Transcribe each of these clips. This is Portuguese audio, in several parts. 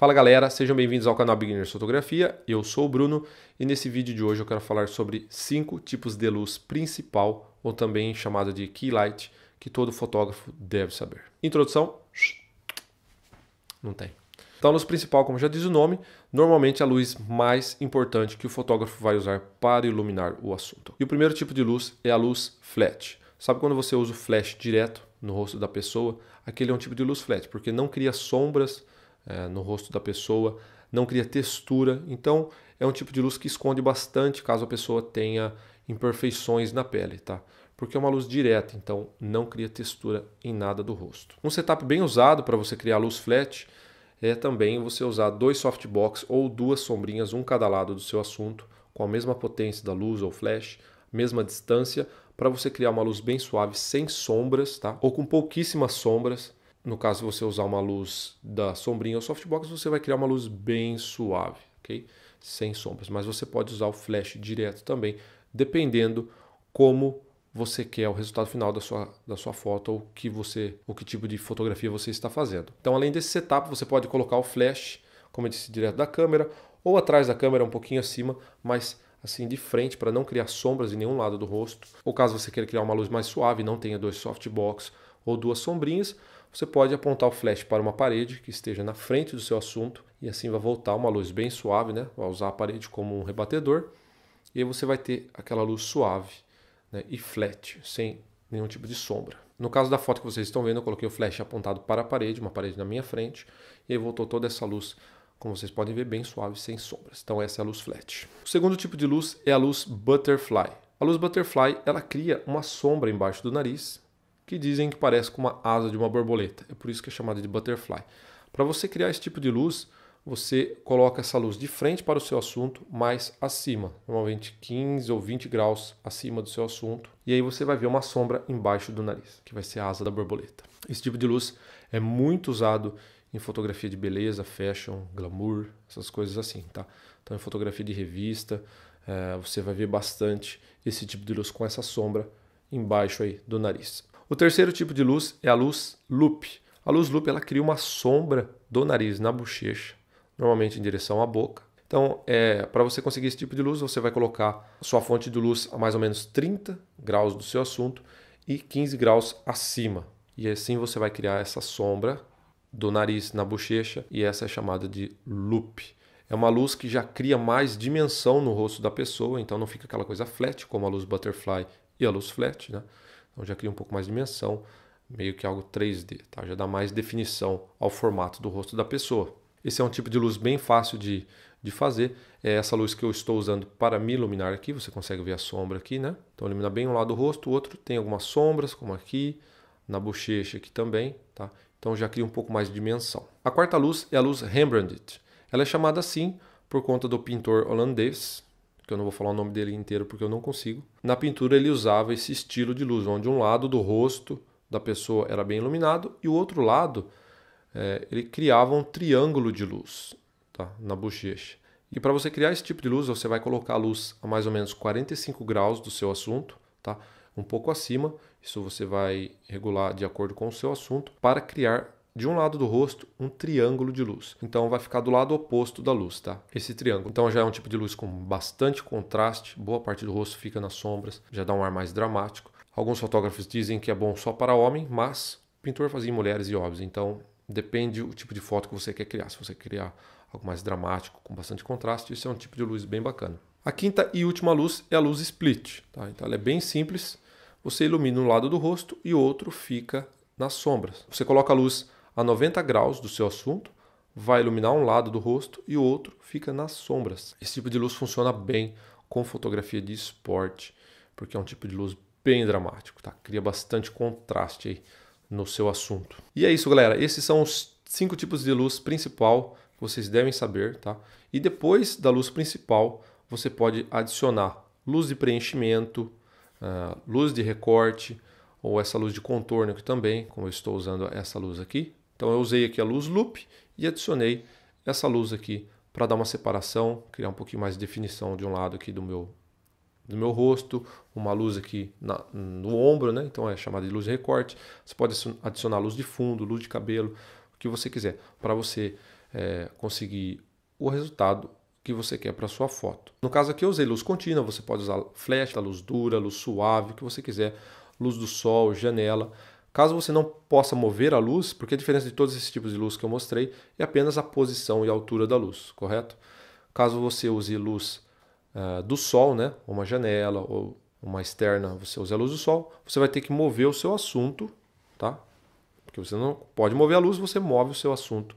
Fala galera, sejam bem-vindos ao canal Beginners Fotografia, eu sou o Bruno e nesse vídeo de hoje eu quero falar sobre cinco tipos de luz principal, ou também chamada de key light, que todo fotógrafo deve saber. Introdução? Não tem. Então a luz principal, como já diz o nome, normalmente é a luz mais importante que o fotógrafo vai usar para iluminar o assunto. E o primeiro tipo de luz é a luz flat. Sabe quando você usa o flash direto no rosto da pessoa? Aquele é um tipo de luz flat, porque não cria sombras é, no rosto da pessoa, não cria textura. Então, é um tipo de luz que esconde bastante caso a pessoa tenha imperfeições na pele, tá? Porque é uma luz direta, então não cria textura em nada do rosto. Um setup bem usado para você criar luz flat é também você usar dois softbox ou duas sombrinhas, um cada lado do seu assunto, com a mesma potência da luz ou flash, mesma distância, para você criar uma luz bem suave, sem sombras, tá? Ou com pouquíssimas sombras, no caso você usar uma luz da sombrinha ou softbox, você vai criar uma luz bem suave, ok? Sem sombras. Mas você pode usar o flash direto também, dependendo como você quer o resultado final da sua, da sua foto ou que você, o que tipo de fotografia você está fazendo. Então, além desse setup, você pode colocar o flash, como eu disse, direto da câmera ou atrás da câmera, um pouquinho acima, mas assim de frente para não criar sombras em nenhum lado do rosto. Ou caso você queira criar uma luz mais suave, não tenha dois softbox ou duas sombrinhas, você pode apontar o flash para uma parede que esteja na frente do seu assunto e assim vai voltar uma luz bem suave, né? Vai usar a parede como um rebatedor e aí você vai ter aquela luz suave né? e flat, sem nenhum tipo de sombra. No caso da foto que vocês estão vendo, eu coloquei o flash apontado para a parede, uma parede na minha frente, e aí voltou toda essa luz, como vocês podem ver, bem suave, sem sombras. Então essa é a luz flat. O segundo tipo de luz é a luz butterfly. A luz butterfly, ela cria uma sombra embaixo do nariz, que dizem que parece com uma asa de uma borboleta. É por isso que é chamada de butterfly. Para você criar esse tipo de luz, você coloca essa luz de frente para o seu assunto, mais acima, normalmente 15 ou 20 graus acima do seu assunto, e aí você vai ver uma sombra embaixo do nariz, que vai ser a asa da borboleta. Esse tipo de luz é muito usado em fotografia de beleza, fashion, glamour, essas coisas assim, tá? Então, em fotografia de revista, eh, você vai ver bastante esse tipo de luz com essa sombra embaixo aí do nariz. O terceiro tipo de luz é a luz loop. A luz loop ela cria uma sombra do nariz na bochecha, normalmente em direção à boca. Então, é, para você conseguir esse tipo de luz, você vai colocar sua fonte de luz a mais ou menos 30 graus do seu assunto e 15 graus acima. E assim você vai criar essa sombra do nariz na bochecha e essa é chamada de loop. É uma luz que já cria mais dimensão no rosto da pessoa, então não fica aquela coisa flat como a luz butterfly e a luz flat, né? Então já cria um pouco mais de dimensão, meio que algo 3D, tá? já dá mais definição ao formato do rosto da pessoa. Esse é um tipo de luz bem fácil de, de fazer. É essa luz que eu estou usando para me iluminar aqui. Você consegue ver a sombra aqui, né? Então ilumina bem um lado do rosto, o outro tem algumas sombras, como aqui, na bochecha aqui também, tá? Então já cria um pouco mais de dimensão. A quarta luz é a luz Rembrandt. Ela é chamada assim por conta do pintor holandês que eu não vou falar o nome dele inteiro porque eu não consigo. Na pintura ele usava esse estilo de luz, onde um lado do rosto da pessoa era bem iluminado e o outro lado é, ele criava um triângulo de luz tá, na bochecha. E para você criar esse tipo de luz, você vai colocar a luz a mais ou menos 45 graus do seu assunto, tá? um pouco acima. Isso você vai regular de acordo com o seu assunto para criar de um lado do rosto um triângulo de luz. Então vai ficar do lado oposto da luz, tá? Esse triângulo. Então já é um tipo de luz com bastante contraste, boa parte do rosto fica nas sombras, já dá um ar mais dramático. Alguns fotógrafos dizem que é bom só para homem, mas o pintor fazia mulheres e homens, então depende o tipo de foto que você quer criar. Se você quer criar algo mais dramático, com bastante contraste, isso é um tipo de luz bem bacana. A quinta e última luz é a luz split, tá? Então ela é bem simples. Você ilumina um lado do rosto e o outro fica nas sombras. Você coloca a luz a 90 graus do seu assunto, vai iluminar um lado do rosto e o outro fica nas sombras. Esse tipo de luz funciona bem com fotografia de esporte, porque é um tipo de luz bem dramático, tá? Cria bastante contraste aí no seu assunto. E é isso, galera. Esses são os cinco tipos de luz principal que vocês devem saber, tá? E depois da luz principal, você pode adicionar luz de preenchimento, ah, luz de recorte ou essa luz de contorno aqui também, como eu estou usando essa luz aqui, então eu usei aqui a luz loop e adicionei essa luz aqui para dar uma separação, criar um pouquinho mais de definição de um lado aqui do meu do meu rosto, uma luz aqui na, no ombro, né? Então é chamada de luz de recorte. Você pode adicionar luz de fundo, luz de cabelo, o que você quiser, para você é, conseguir o resultado que você quer para sua foto. No caso aqui eu usei luz contínua, você pode usar flecha, luz dura, luz suave, o que você quiser, luz do sol, janela. Caso você não possa mover a luz, porque a diferença de todos esses tipos de luz que eu mostrei é apenas a posição e a altura da luz, correto? Caso você use luz uh, do sol, né, uma janela ou uma externa, você use a luz do sol, você vai ter que mover o seu assunto, tá? Porque você não pode mover a luz, você move o seu assunto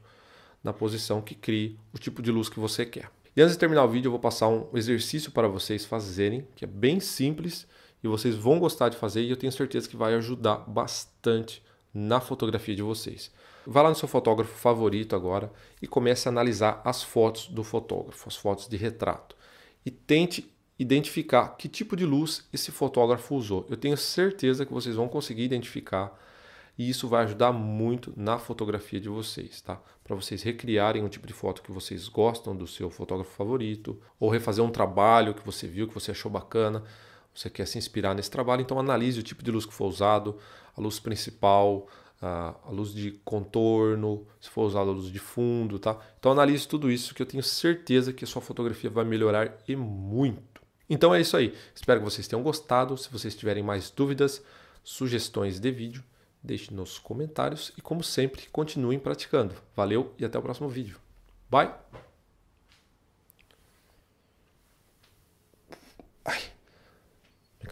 na posição que crie o tipo de luz que você quer. E antes de terminar o vídeo, eu vou passar um exercício para vocês fazerem, que é bem simples, e vocês vão gostar de fazer e eu tenho certeza que vai ajudar bastante na fotografia de vocês. Vá lá no seu fotógrafo favorito agora e comece a analisar as fotos do fotógrafo, as fotos de retrato. E tente identificar que tipo de luz esse fotógrafo usou. Eu tenho certeza que vocês vão conseguir identificar e isso vai ajudar muito na fotografia de vocês, tá? Para vocês recriarem um tipo de foto que vocês gostam do seu fotógrafo favorito ou refazer um trabalho que você viu que você achou bacana você quer se inspirar nesse trabalho, então analise o tipo de luz que for usado, a luz principal, a luz de contorno, se for usado a luz de fundo, tá? Então analise tudo isso que eu tenho certeza que a sua fotografia vai melhorar e muito. Então é isso aí. Espero que vocês tenham gostado. Se vocês tiverem mais dúvidas, sugestões de vídeo, deixe nos comentários e como sempre, continuem praticando. Valeu e até o próximo vídeo. Bye.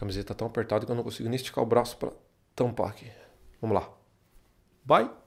camiseta tá tão apertada que eu não consigo nem esticar o braço para tampar aqui. Vamos lá. Bye!